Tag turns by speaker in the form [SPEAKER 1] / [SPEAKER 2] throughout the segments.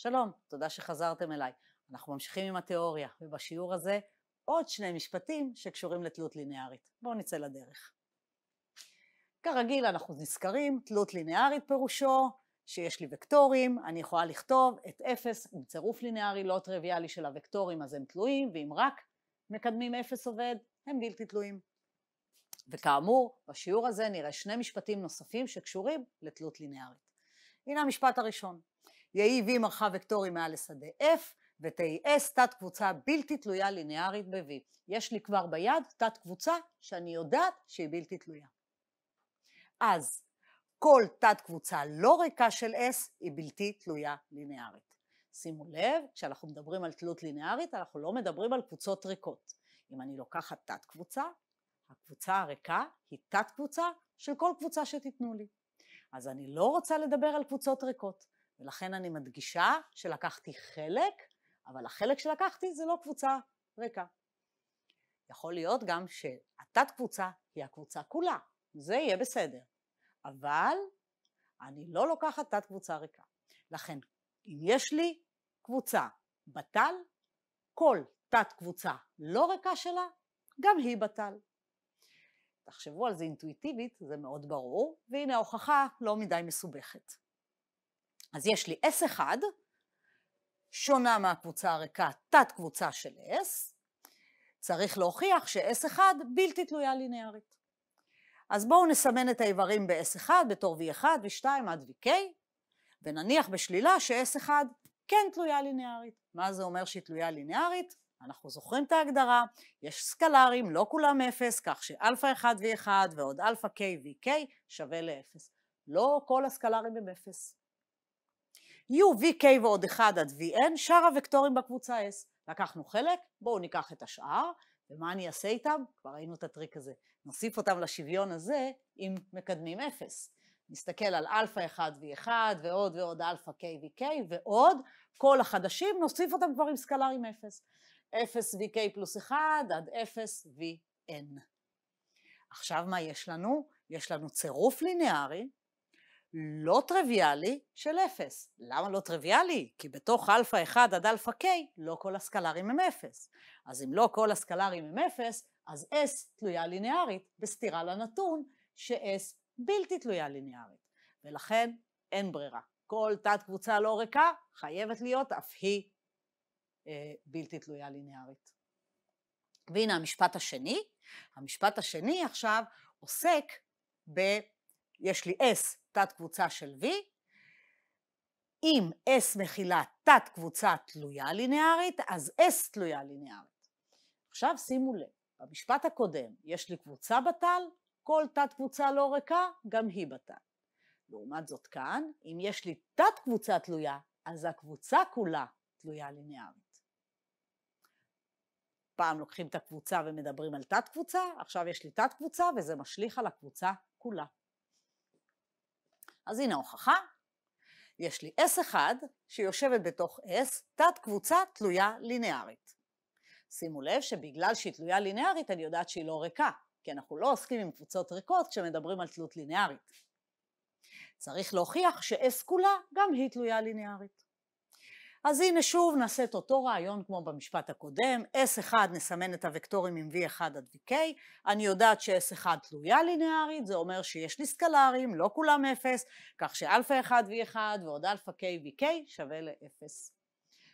[SPEAKER 1] שלום, תודה שחזרתם אליי. אנחנו ממשיכים עם התיאוריה, ובשיעור הזה עוד שני משפטים שקשורים לתלות לינארית. בואו נצא לדרך. כרגיל אנחנו נזכרים, תלות לינארית פירושו שיש לי וקטורים, אני יכולה לכתוב את 0 עם צירוף לינארי לא טריוויאלי של הוקטורים אז הם תלויים, ואם רק מקדמים 0 עובד, הם בלתי תלויים. וכאמור, בשיעור הזה נראה שני משפטים נוספים שקשורים לתלות לינארית. הנה המשפט הראשון. יהי V מרחב וקטורי מעל לשדה F, ותהי S תת קבוצה בלתי תלויה ליניארית ב-V. יש לי כבר ביד תת קבוצה שאני יודעת שהיא בלתי תלויה. אז כל תת קבוצה לא ריקה של S היא בלתי תלויה ליניארית. שימו לב, כשאנחנו מדברים על תלות ליניארית, אנחנו לא מדברים על קבוצות ריקות. אם אני לוקחת תת קבוצה, הקבוצה הריקה היא תת קבוצה של כל קבוצה שתיתנו לי. אז אני לא רוצה לדבר על קבוצות ריקות. ולכן אני מדגישה שלקחתי חלק, אבל החלק שלקחתי זה לא קבוצה ריקה. יכול להיות גם שהתת קבוצה היא הקבוצה כולה, זה יהיה בסדר, אבל אני לא לוקחת תת קבוצה ריקה. לכן, אם יש לי קבוצה בטל, כל תת קבוצה לא ריקה שלה, גם היא בטל. תחשבו על זה אינטואיטיבית, זה מאוד ברור, והנה ההוכחה לא מדי מסובכת. אז יש לי S1, שונה מהקבוצה הריקה, תת קבוצה של S, צריך להוכיח ש-S1 בלתי תלויה לינארית. אז בואו נסמן את האיברים ב-S1 בתור V1, V2 עד VK, ונניח בשלילה ש-S1 כן תלויה לינארית. מה זה אומר שהיא תלויה לינארית? אנחנו זוכרים את ההגדרה, יש סקלרים, לא כולם אפס, כך שאלפא 1 V1 ועוד אלפא K VK שווה לאפס. לא כל הסקלרים הם אפס. U, VK ועוד 1 עד VN, שאר הוקטורים בקבוצה S. לקחנו חלק, בואו ניקח את השאר, ומה אני אעשה איתם? כבר ראינו את הטריק הזה. נוסיף אותם לשוויון הזה אם מקדמים 0. נסתכל על Alpha 1 v 1 ועוד ועוד Alpha, K ו-K ועוד, כל החדשים נוסיף אותם כבר עם סקלרים 0. 0 VK פלוס 1 עד 0 VN. עכשיו מה יש לנו? יש לנו צירוף לינארי לא טריוויאלי של אפס. למה לא טריוויאלי? כי בתוך אלפא 1 עד אלפא K לא כל הסקלרים הם אפס. אז אם לא כל הסקלרים הם אפס, אז S תלויה ליניארית, בסתירה לנתון ש-S בלתי תלויה ליניארית. ולכן אין ברירה. כל תת קבוצה לא ריקה חייבת להיות אף היא אה, בלתי תלויה ליניארית. והנה המשפט השני. המשפט השני עכשיו עוסק ב... יש לי S תת קבוצה של V, אם S מכילה תת קבוצה תלויה לינארית, אז S תלויה לינארית. עכשיו שימו לב, במשפט הקודם יש לי קבוצה בתל, כל תת קבוצה לא ריקה, גם היא בתל. לעומת זאת כאן, אם יש לי תת קבוצה תלויה, אז הקבוצה כולה תלויה לינארית. פעם לוקחים את הקבוצה ומדברים על תת קבוצה, עכשיו יש לי תת קבוצה וזה משליך על הקבוצה כולה. אז הנה ההוכחה. יש לי S1 שיושבת בתוך S, תת קבוצה תלויה לינארית. שימו לב שבגלל שהיא תלויה לינארית, אני יודעת שהיא לא ריקה, כי אנחנו לא עוסקים עם קבוצות ריקות כשמדברים על תלות לינארית. צריך להוכיח ש-S כולה גם היא תלויה לינארית. אז הנה שוב נעשה את אותו רעיון כמו במשפט הקודם, S1 נסמן את הוקטורים עם V1 עד VK, אני יודעת ש-S1 תלויה לינארית, זה אומר שיש לי סקלרים, לא כולם 0, כך שאלפא 1 V1 ועוד אלפא K VK שווה ל-0.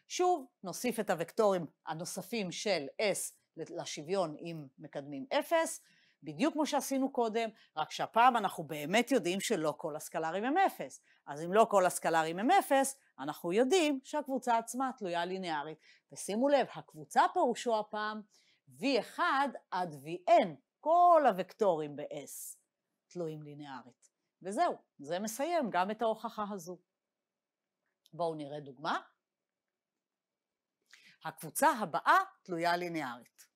[SPEAKER 1] שוב, נוסיף את הוקטורים הנוספים של S לשוויון אם מקדמים 0, בדיוק כמו שעשינו קודם, רק שהפעם אנחנו באמת יודעים שלא כל הסקלרים הם 0. אז אם לא כל הסקלרים הם 0, אנחנו יודעים שהקבוצה עצמה תלויה לינארית. ושימו לב, הקבוצה פירושו הפעם V1 עד VN, כל הוקטורים ב-S תלויים לינארית. וזהו, זה מסיים גם את ההוכחה הזו. בואו נראה דוגמה. הקבוצה הבאה תלויה לינארית.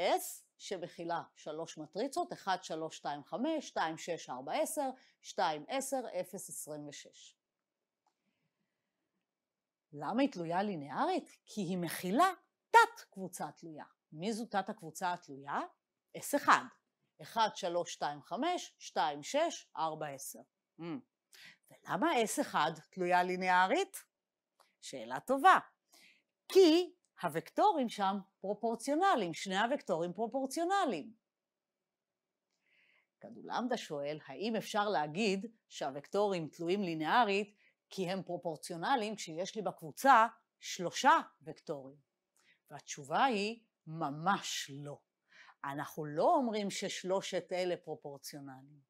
[SPEAKER 1] S שמכילה שלוש מטריצות, 1, 3, 2, 5, 2, 6, 4, 10, 2, 10, 0, 26. למה היא תלויה לינארית? כי היא מכילה תת קבוצה תלויה. מי זו תת הקבוצה התלויה? S1. 1, 3, 2, 5, 2, 6, 4, 10. Mm. ולמה S1 תלויה לינארית? שאלה טובה. כי הוקטורים שם פרופורציונליים, שני הוקטורים פרופורציונליים. כדולמדה שואל, האם אפשר להגיד שהוקטורים תלויים לינארית כי הם פרופורציונליים כשיש לי בקבוצה שלושה וקטורים. והתשובה היא ממש לא. אנחנו לא אומרים ששלושת אלה פרופורציונליים.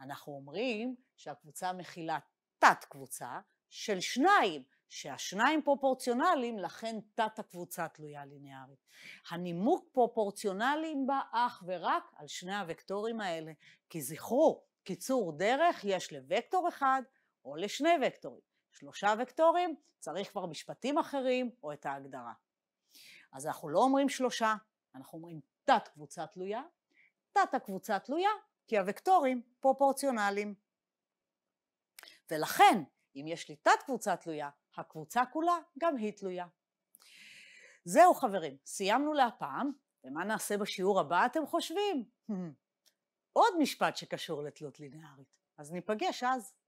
[SPEAKER 1] אנחנו אומרים שהקבוצה מכילה תת קבוצה של שניים, שהשניים פרופורציונליים, לכן תת הקבוצה תלויה לינארית. הנימוק פרופורציונליים בא אך ורק על שני הוקטורים האלה, כי זכרו, קיצור דרך יש לווקטור אחד או לשני וקטורים. שלושה וקטורים, צריך כבר משפטים אחרים או את ההגדרה. אז אנחנו לא אומרים שלושה, אנחנו אומרים תת קבוצה תלויה, תת הקבוצה תלויה, כי הוקטורים פרופורציונליים. ולכן, אם יש לי תת קבוצה תלויה, הקבוצה כולה גם היא תלויה. זהו חברים, סיימנו להפעם, ומה נעשה בשיעור הבא אתם חושבים? עוד משפט שקשור לתלות לינארית, אז ניפגש אז.